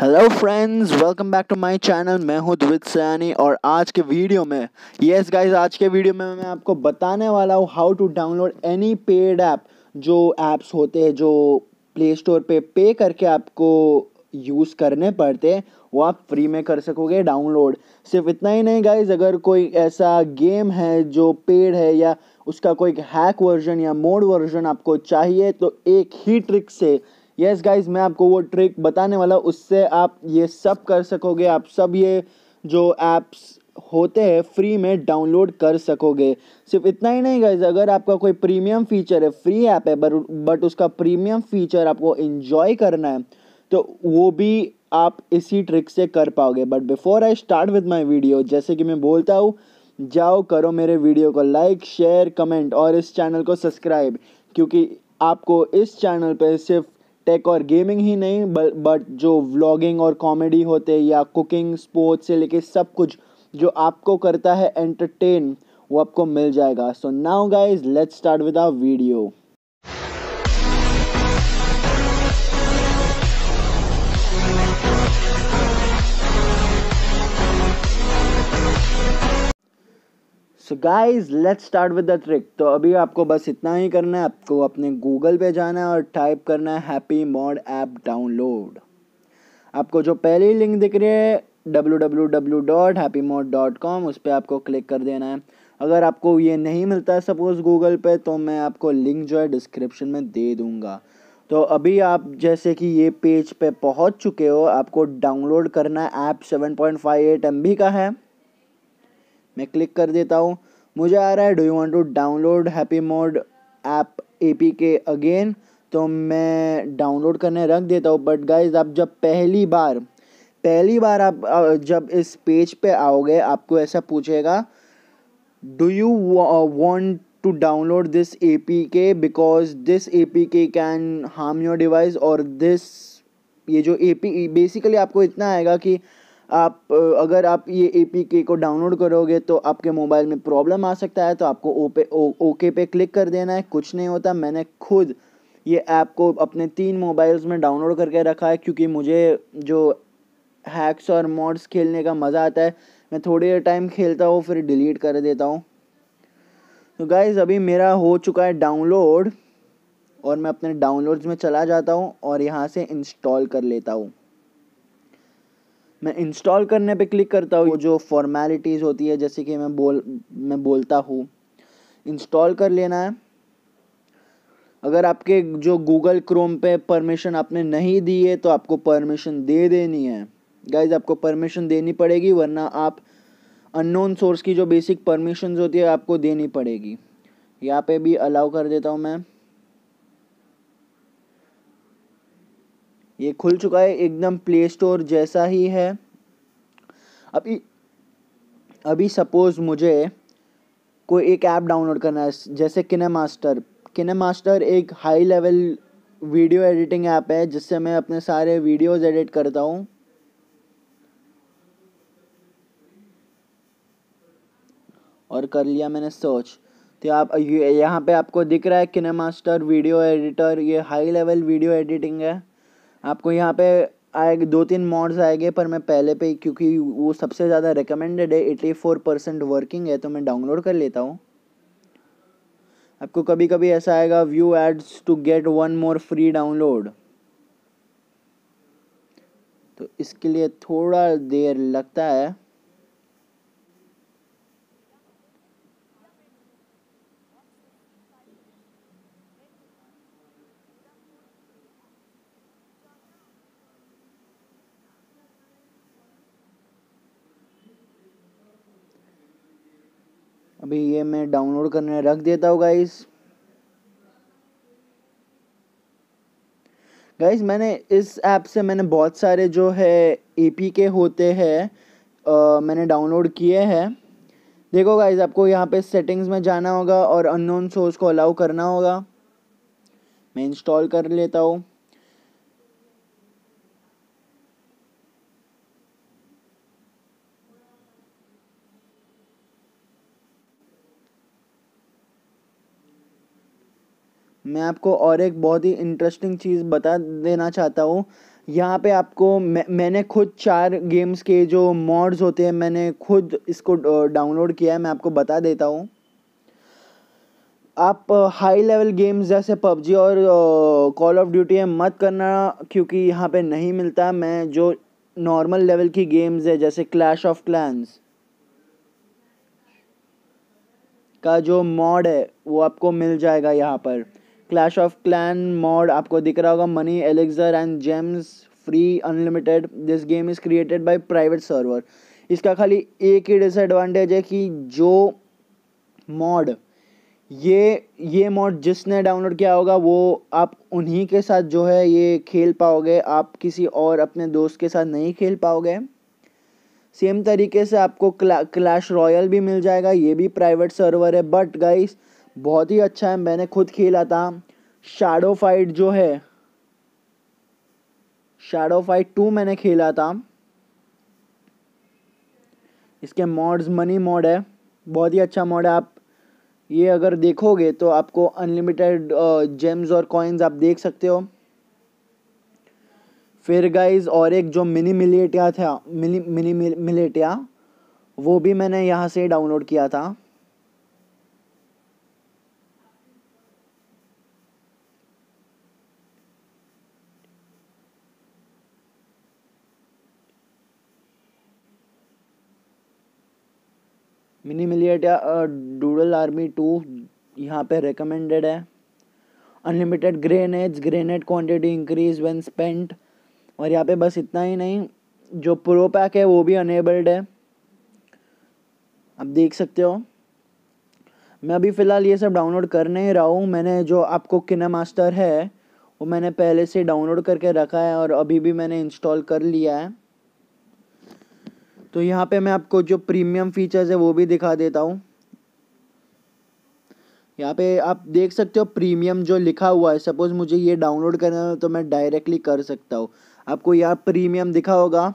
hello friends welcome back to my channel मैं हूं द्वित सयानी और आज के वीडियो में यस yes गाइस आज के वीडियो में मैं आपको बताने वाला हूं how to download any paid app जो ऐप्स होते हैं जो प्ले स्टोर पे पे करके आपको यूज़ करने पड़ते हैं वो आप फ्री में कर सकोगे डाउनलोड सिर्फ इतना ही नहीं गाइज अगर कोई ऐसा गेम है जो पेड है या उसका कोई हैक वर्जन या मोड वर्जन आपको चाहिए तो एक ही ट्रिक से यस yes गाइज मैं आपको वो ट्रिक बताने वाला उससे आप ये सब कर सकोगे आप सब ये जो ऐप्स होते हैं फ्री में डाउनलोड कर सकोगे सिर्फ इतना ही नहीं गाइज अगर आपका कोई प्रीमियम फीचर है फ्री ऐप है बट बट उसका प्रीमियम फीचर आपको इन्जॉय करना है तो वो भी आप इसी ट्रिक से कर पाओगे but before I start with my video जैसे कि मैं बोलता हूँ जाओ करो मेरे वीडियो को लाइक शेयर कमेंट और इस चैनल को सब्सक्राइब क्योंकि आपको इस चैनल पर सिर्फ टेक और गेमिंग ही नहीं बट जो व्लॉगिंग और कॉमेडी होते या कुकिंग स्पोर्ट्स से लेके सब कुछ जो आपको करता है एंटरटेन वो आपको मिल जाएगा so now guys let's start with a video so guys let's start with the trick तो अभी आपको बस इतना ही करना है आपको अपने गूगल पे जाना है और टाइप करना है हैप्पी मॉड ऐप डाउनलोड आपको जो पहली लिंक दिख रही है W W W dot HappyMod dot com उस पर आपको क्लिक कर देना है अगर आपको ये नहीं मिलता है सपोज़ गूगल पे तो मैं आपको लिंक जो है डिस्क्रिप्शन में दे दूँगा तो अभी आप जैसे कि ये पेज पे पहुंच चुके हो आपको डाउनलोड करना है ऐप एम बी का है मैं क्लिक कर देता हूँ मुझे आ रहा है do you want to download HappyMod app APK again तो मैं डाउनलोड करने रख देता हूँ बट गाइज आप जब पहली बार पहली बार आप जब इस पेज पे आओगे आपको ऐसा पूछेगा do you want to download this A P K because this A P K can harm your device और दिस ये जो ए पी बेसिकली आपको इतना आएगा कि आप अगर आप ये ए पी के को डाउनलोड करोगे तो आपके मोबाइल में प्रॉब्लम आ सकता है तो आपको ओपे ओके पे क्लिक कर देना है कुछ नहीं होता मैंने खुद ये ऐप को अपने तीन मोबाइल्स में डाउनलोड करके रखा है क्योंकि मुझे जो हैक्स और मॉड्स खेलने का मज़ा आता है मैं थोड़ी देर टाइम खेलता हूँ फिर डिलीट कर देता हूँ तो गाइज़ अभी मेरा हो चुका है डाउनलोड और मैं अपने डाउनलोड्स में चला जाता हूँ और यहाँ से इंस्टॉल कर लेता हूँ मैं इंस्टॉल करने पे क्लिक करता हूँ जो फॉर्मेलिटीज़ होती है जैसे कि मैं बोल मैं बोलता हूँ इंस्टॉल कर लेना है अगर आपके जो गूगल क्रोम पे परमिशन आपने नहीं दी है तो आपको परमिशन दे देनी है गाइज आपको परमिशन देनी पड़ेगी वरना आप अननोन सोर्स की जो बेसिक परमिशन होती है आपको देनी पड़ेगी यहाँ पे भी अलाउ कर देता हूँ मैं ये खुल चुका है एकदम प्ले स्टोर जैसा ही है अभी अभी सपोज़ मुझे कोई एक ऐप डाउनलोड करना है जैसे किने मास्टर किने मास्टर एक high level video editing app है जिससे मैं अपने सारे वीडियोस एडिट करता हूँ और कर लिया मैंने सर्च तो आप यहाँ पे आपको दिख रहा है किने मास्टर वीडियो एडिटर ये हाई लेवल वीडियो एडिटिंग है आपको यहाँ पे आएगी दो तीन मॉड्स आएंगे पर मैं पहले पे क्योंकि वो सबसे ज़्यादा रिकमेंडेड है एटी फोर परसेंट वर्किंग है तो मैं डाउनलोड कर लेता हूँ आपको कभी कभी ऐसा आएगा view ads to get one more free download तो इसके लिए थोड़ा देर लगता है अभी ये मैं डाउनलोड करने रख देता हूँ गाइस गाइस मैंने इस ऐप से मैंने बहुत सारे जो है ए के होते हैं मैंने डाउनलोड किए हैं देखो गाइस आपको यहाँ पे सेटिंग्स में जाना होगा और अननोन सोर्स को अलाउ करना होगा मैं इंस्टॉल कर लेता हूँ मैं आपको और एक बहुत ही इंटरेस्टिंग चीज़ बता देना चाहता हूँ यहाँ पे आपको मैं मैंने खुद चार गेम्स के जो मॉड्स होते हैं मैंने खुद इसको डाउनलोड किया है मैं आपको बता देता हूँ आप हाई लेवल गेम्स जैसे पबजी और कॉल ऑफ ड्यूटी है मत करना क्योंकि यहाँ पे नहीं मिलता मैं जो नॉर्मल लेवल की गेम्स है जैसे क्लैश ऑफ क्लैंस का जो मॉड है वो आपको मिल जाएगा यहाँ पर क्लैश ऑफ क्लैन मॉड आपको दिख रहा होगा money elixir and gems free unlimited this game is created by private server इसका खाली एक ही डिसएडवांटेज है कि जो मॉड ये ये मॉड जिसने डाउनलोड किया होगा वो आप उन्हीं के साथ जो है ये खेल पाओगे आप किसी और अपने दोस्त के साथ नहीं खेल पाओगे सेम तरीके से आपको क्ला, क्लैश रॉयल भी मिल जाएगा ये भी प्राइवेट सर्वर है बट गाइस बहुत ही अच्छा है मैंने खुद खेला था शाडो फाइट जो है शाडो फाइट टू मैंने खेला था इसके मॉड्स मनी मॉड है बहुत ही अच्छा मॉड है आप ये अगर देखोगे तो आपको अनलिमिटेड जेम्स और कॉइन्स आप देख सकते हो फिर गाइज और एक जो मिनी मिलेटिया था मिनी मिनी मिलेटिया वो भी मैंने यहाँ से डाउनलोड किया था मिनी मिलियट या डूडल आर्मी टू यहाँ पे रिकमेंडेड है unlimited grenades grenade quantity increase when spent और यहाँ पे बस इतना ही नहीं जो प्रो पैक है वो भी अनेबल्ड है आप देख सकते हो मैं अभी फ़िलहाल ये सब डाउनलोड कर नहीं रहा हूँ मैंने जो आपको किना मास्टर है वो मैंने पहले से डाउनलोड करके रखा है और अभी भी मैंने इंस्टॉल कर लिया है तो यहाँ पे मैं आपको जो प्रीमियम फीचर्स है वो भी दिखा देता हूँ यहाँ पे आप देख सकते हो प्रीमियम जो लिखा हुआ है सपोज़ मुझे ये डाउनलोड करना है तो मैं डायरेक्टली कर सकता हूँ आपको यहाँ प्रीमियम दिखा होगा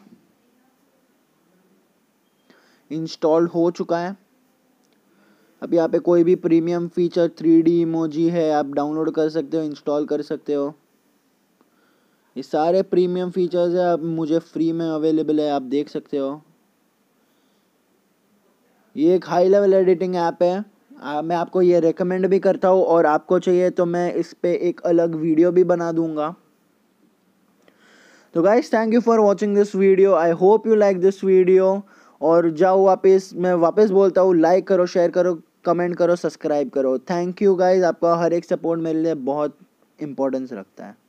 इंस्टॉल हो चुका है अब यहाँ पे कोई भी premium feature three D emoji है आप डाउनलोड कर सकते हो इंस्टॉल कर सकते हो ये सारे प्रीमियम फीचर्स है आप मुझे फ्री में अवेलेबल है आप देख सकते हो ये एक हाई लेवल एडिटिंग ऐप है आ, मैं आपको ये रेकमेंड भी करता हूँ और आपको चाहिए तो मैं इस पर एक अलग वीडियो भी बना दूँगा तो guys thank you for watching this video I hope you like this video और जाओ वापस मैं वापस बोलता हूँ लाइक करो शेयर करो कमेंट करो सब्सक्राइब करो थैंक यू गाइज आपका हर एक सपोर्ट मेरे लिए बहुत इंपॉर्टेंस रखता है